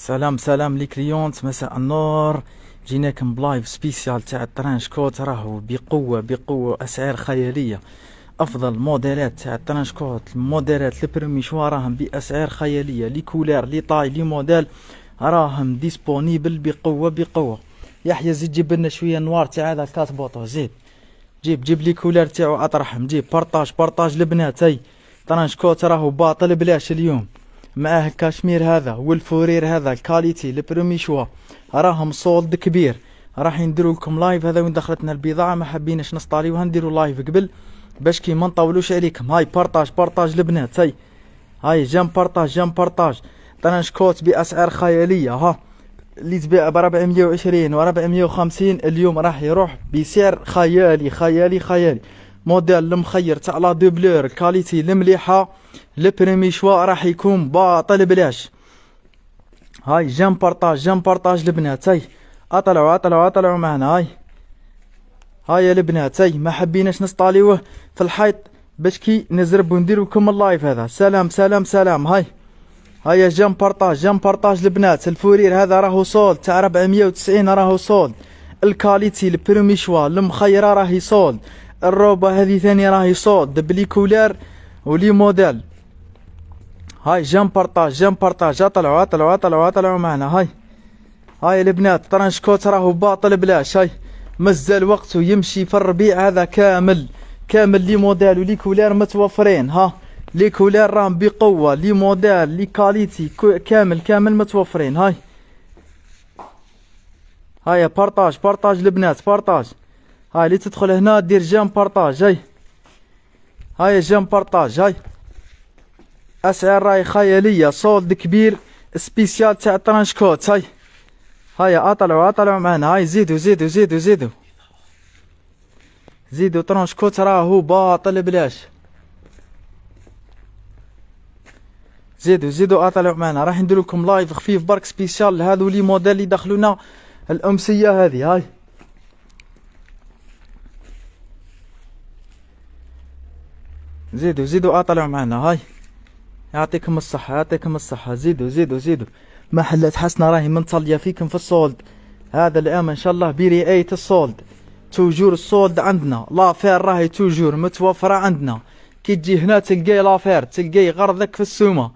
سلام سلام لي كليونت مساء النور جيناكم بلايف سبيسيال تاع الترانش كوت راهو بقوه بقوه اسعار خياليه افضل موديلات تاع الترانش كوت الموديلات البريمي شوا راهم باسعار خياليه لي كولار لي طاي لي موديل راهم ديسبونيبل بقوه بقوه يحيى زيد جيب لنا شويه نوار تاع هذا بوطو زيد جيب جيب لي كولار تاعو اطرحهم جيب بارطاج بارطاج البنات اي ترانش كوت راهو باطل بلاش اليوم معاه الكاشمير هذا والفورير هذا الكاليتي البرومي شوا راهم صولد كبير راح نديرو لكم لايف هذا وين دخلتنا البضاعه ما حابينش نستاليوها نديرو لايف قبل باش كي ما نطولوش عليكم هاي بارطاج بارطاج البنات هاي هاي جام بارطاج جام بارطاج ترانش كوت باسعار خياليه ها اللي تباع ب 420 و 450 اليوم راح يروح بسعر خيالي خيالي خيالي موديل المخير تاع لا دوبلور الكاليتي المليحه البريمي شوا راح يكون باطل بلاش هاي جام بارطاج جام بارطاج البنات هاي اطلعوا اطلعوا اطلعوا معنا هاي هاي البنات هاي ما حبيناش نسطاليوه في الحيط باش كي نزرب وندير لكم اللايف هذا سلام سلام سلام هاي هاي جام بارطاج جام بارطاج البنات الفورير هذا راهو صول تاع 490 راهو صول الكاليتي البريمي شوا المخيره راهي صول الروبه هذه ثاني راهي صوت دبلي كولار ولي موديل هاي جام بارطاج جام بارطاج طلعوا طلعوا طلعوا طلعوا معنا هاي هاي البنات طرنش كوت راهو باطل بلاش هاي مازال وقته يمشي في الربيع هذا كامل كامل لي موديل ولي كولار متوفرين ها لي كولار راهم بقوه لي موديل لي كاليتي كامل كامل متوفرين هاي هاي بارطاج بارطاج البنات بارطاج هاي اللي تدخل هنا دير جيم بارطاج هاي هاي جيم بارطاج هاي اسعار راهي خياليه صولد كبير سبيسيال تاع ترانش كوت هاي هاي اطلعوا اطلعوا معنا هاي زيدوا زيدوا زيدوا زيدوا زيدوا ترانش كوت راهو باطل بلاش زيدوا زيدوا اطلعوا معنا راح ندير لكم لايف خفيف برك سبيسيال لهذو لي موديل اللي دخلونا الامسيه هذه هاي زيدوا زيدوا اه طلعوا معنا هاي يعطيكم الصحة يعطيكم الصحة زيدوا زيدوا زيدوا محلة حسنة راهي منصلية فيكم في الصولد هذا الام ان شاء الله ايت الصولد توجور الصولد عندنا لافير راهي توجور متوفرة عندنا كي تجي هنا تلقاي لافير تلقاي غرضك في السومة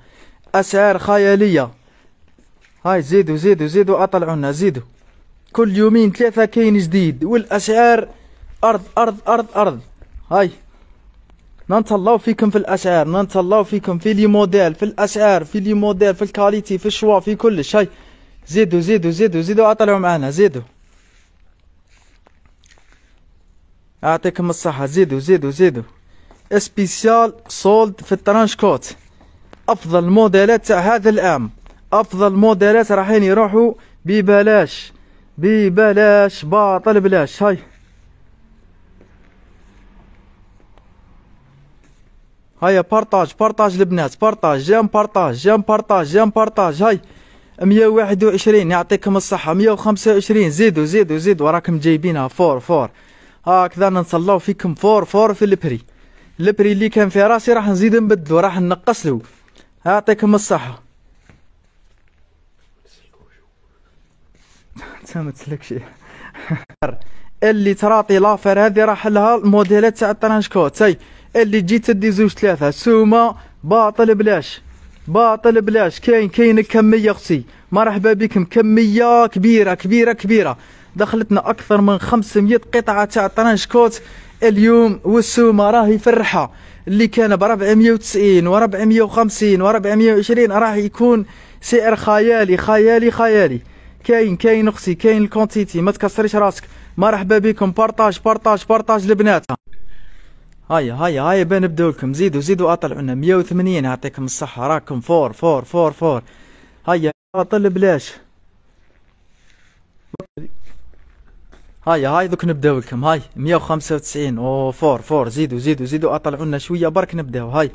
اسعار خيالية هاي زيدوا زيدوا زيدوا اطلعوا آه، لنا زيدوا كل يومين ثلاثة كاين جديد والاسعار ارض ارض ارض ارض هاي نتهلاو فيكم في الاسعار نتهلاو فيكم في لي موديل في الاسعار في لي موديل في الكاليتي في الشوا في كل شيء زيدوا زيدوا زيدوا زيدوا اطلعوا معنا زيدوا اعطيكم الصحة زيدوا زيدوا زيدوا سبيسيال سولد في الترانش كوت افضل موديلات تاع هذا العام افضل موديلات رايحين يروحوا ببلاش ببلاش باطل بلاش هاي هيا بارطاج بارطاج البنات بارطاج جام بارطاج جام بارطاج جام بارطاج هاي 121 يعطيكم الصحة 125 زيدوا زيدوا زيدوا راكم جايبينها فور فور هكذا نصلاو فيكم فور فور في البري البري اللي كان في راسي راح نزيد نبدلو راح نقصلو يعطيكم الصحة انت ما تسلكش اللي تراطي لافير هذه راح لها الموديلات تاع الترانشكوت هاي اللي تجي تدي زوج ثلاثه سومه باطل بلاش باطل بلاش كاين كاين كميه اختي مرحبا بكم كميه كبيره كبيره كبيره دخلتنا اكثر من 500 قطعه تاع ترانشكوت اليوم والسومه راهي فرحه اللي كان ب 490 و 450 و 420 راه يكون سعر خيالي خيالي خيالي كاين كاين اختي كاين الكونتيتي ما تكسريش راسك مرحبا بكم بارطاج بارطاج بارطاج البنات هيا هيا هيا بنبداو بدولكم زيدوا زيدوا اطلعونا 180 يعطيكم الصحة راكم فور فور فور فور هيا اطل بلاش هيا هاي دوك نبداو لكم هاي 195 او فور فور زيدوا زيدوا زيدوا اطلعوا لنا شويه برك نبداو هاي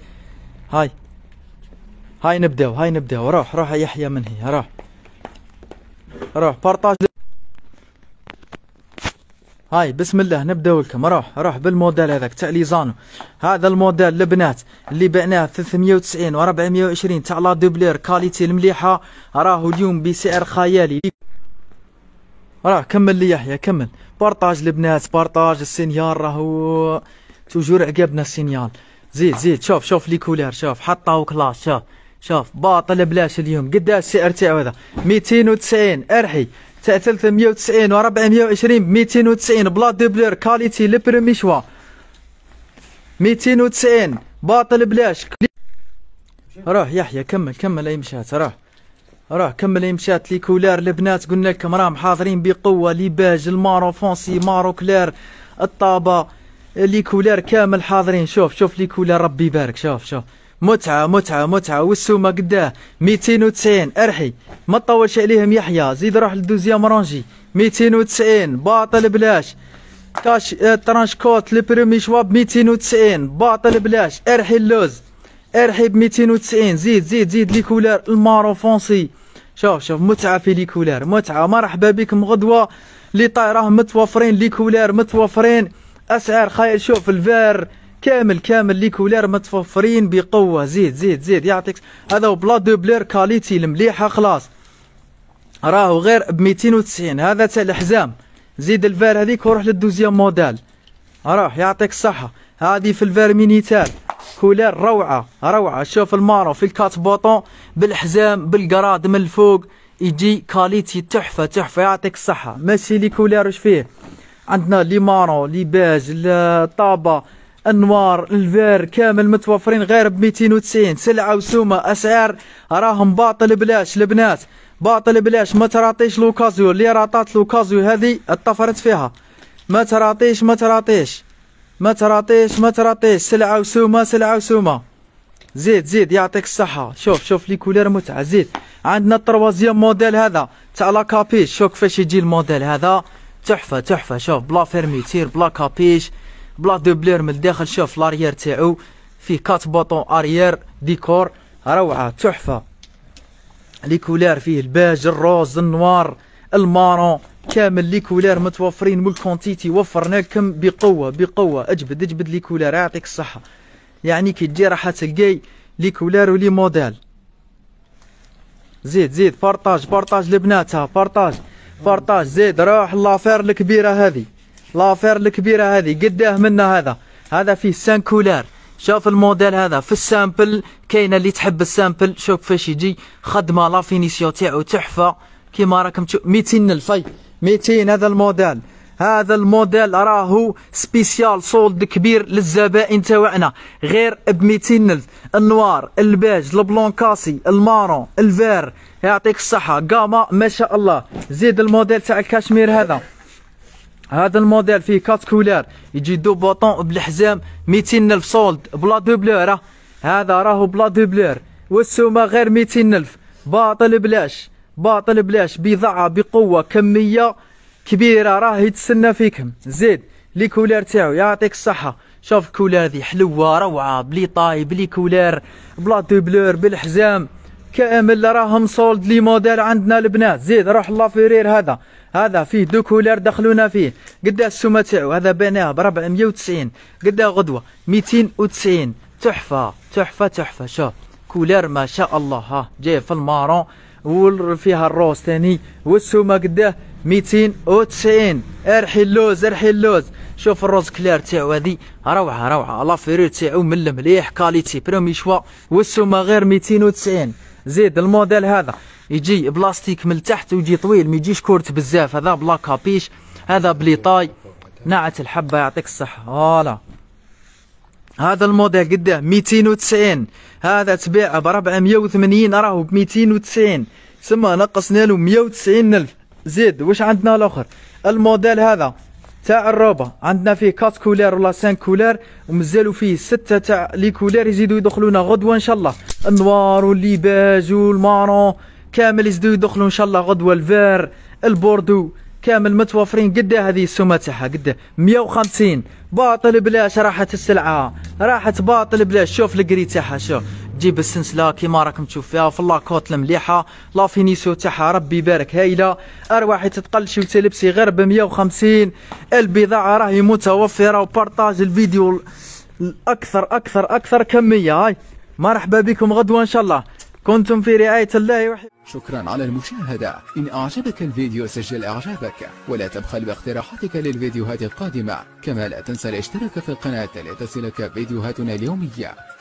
هاي هاي نبداو هاي نبداو روح روح يحيى من هي روح روح بارطاج هاي بسم الله نبداو لكم روح روح بالموديل هذاك تاع ليزانو هذا الموديل البنات اللي بعناه 390 و 420 تاع لا دوبلير كاليتي المليحه راهو اليوم بسعر خيالي راه كمل لي يحيى كمل بارطاج البنات بارطاج السينيال راهو توجور عقابنا السينيال زيد زيد شوف شوف لي كولير شوف حطه وكلاس شوف شوف باطل بلاش اليوم قداش السعر تاعو هذا 290 ارحي تاع 390 و 420 290 بلا دوبلور كاليتي لبرومي برومي شوا 290 باطل بلاش روح يحيى كمل كمل اي مشات روح راه كمل مشات لي كولار البنات قلنا لكم راهم حاضرين بقوه لي باج فونسي مارو كلار الطابه لي كولار كامل حاضرين شوف شوف لي كولار ربي يبارك شوف شوف متعة متعة متعة والسومة قداه ميتين وتسعين ارحي ما تطولش عليهم يحيى زيد روح للدوزيام رانجي وتسعين باطل بلاش كاش آه، ترانش كوت لبريمي شواب وتسعين باطل بلاش ارحي اللوز ارحي ب وتسعين زيد زيد زيد لي كولار المارو فونسي شوف شوف متعة في لي كولار متعة مرحبا بكم غدوة لي طايراه متوفرين لي كولار متوفرين اسعار خايل شوف الفار كامل كامل لي كولير متفوفرين بقوه زيد زيد زيد يعطيك هذا هو بلا دوبلير كاليتي المليحه خلاص راهو غير ب 290 هذا تاع الحزام زيد الفار هذيك وروح للدوزيام موديل راه يعطيك الصحه هذه في الفار مينيتال كولير روعه روعه شوف المارو في الكات بوطون بالحزام بالقراد من الفوق يجي كاليتي تحفه تحفه يعطيك الصحه ماشي لي كولير واش فيه عندنا لي مارو لي باج طابه انوار الفير كامل متوفرين غير ب 290 سلعه وسومه اسعار راهم باطل بلاش البنات باطل بلاش ما تراطيش لوكازيو اللي راطات لوكازيو هذه اتطفرت فيها ما تراطيش ما تراطيش ما تراطيش ما تراطيش سلعه وسومه سلعه وسومه زيد زيد يعطيك الصحة شوف شوف لي كولير متعة زيد عندنا التروازيام موديل هذا تاع لا كابيش شوف كيفاش يجي الموديل هذا تحفة تحفة شوف بلا فيرميتير بلا كابيش بلا دو بلير من الداخل شوف لاريير تاعو فيه كات بوطون اريير ديكور روعه تحفه لي كولار فيه الباج الروز النوار المارون كامل لي كولار متوفرين من الكونتيتي وفرنا بقوه بقوه اجبد اجبد لي كولار يعطيك الصحه يعني كي تجي راح تلقاي لي كولار ولي موديل زيد زيد بارطاج بارطاج لبناتها بارطاج بارطاج زيد روح لافير الكبيره هذه لافير الكبيره هذه قداه منا هذا هذا فيه سانكولار شوف الموديل هذا في السامبل كاينه اللي تحب السامبل شوف فاش يجي خدمه لا فينيسيون تاعو تحفه كيما راكم تشوف 200 الف 200 هذا الموديل هذا الموديل راهو سبيسيال سولد كبير للزبائن تاعنا غير ب 200 الف النوار البيج البلون كاسي المارون الفير يعطيك الصحه قاما ما شاء الله زيد الموديل تاع الكشمير هذا هذا الموديل فيه كات كولار يجي دو بوطون بالحزام الف سولد بلا دوبلور هذا راهو بلا دوبلور والسومه غير الف باطل بلاش باطل بلاش بضاعه بقوه كميه كبيره راه يتسنى فيكم زيد لي كولار تاعو يعطيك الصحه شوف الكولار ذي حلوه روعه بلي طاي بلي كولار بلا دوبلور بالحزام كامل راهم سولد لي موديل عندنا البنات زيد روح لافيرير هذا هذا فيه دو كولار دخلونا فيه قداه السومه تاعو هذا بناه ب 490 قداه غدوه 290 تحفه تحفه تحفه شوف كولار ما شاء الله ها جاي في المارون وفيها الروس ثاني والسومه قداه 290 ارحي اللوز ارحي اللوز شوف الروز كلير تاعو هذي روعه روعه لافيرير تاعو من المليح كاليتي برومي شوا والسومه غير 290 زيد الموديل هذا يجي بلاستيك من تحت ويجي طويل ما يجيش كورت بزاف هذا بلا كابيش هذا بلي طاي نعت الحبه يعطيك الصحه فوالا هذا الموديل قداه 290 هذا تبيعه ب 480 راهو ب 290 سما نقصنا له 190 الف زيد واش عندنا الاخر الموديل هذا تاع الروبه عندنا فيه 4 كولير ولا 5 كولير ومازالوا فيه سته تاع لي كولير يزيدوا يدخلونا غدوه ان شاء الله النوار والليباج والمارون كامل يزيدوا يدخلوا ان شاء الله غدوه الفير البوردو كامل متوفرين قد إيه هذه السومه تاعها قد 150 إيه؟ باطل بلاش راحت السلعه راحت باطل بلاش شوف القري تاعها شوف جيب السنسله كيما راكم تشوف فيها في لاكوت المليحه لا فينيسيو تاعها ربي يبارك هايله ارواحي تتقل شي غير ب 150 البضاعه راهي متوفره وبارطاج الفيديو الاكثر اكثر اكثر كميه هاي مرحبا بكم غدوه ان شاء الله كنتم في رعايه الله وحي... شكرا على المشاهدة إن أعجبك الفيديو سجل إعجابك ولا تبخل باقتراحاتك للفيديوهات القادمة كما لا تنسى الاشتراك في القناة لتصلك فيديوهاتنا اليومية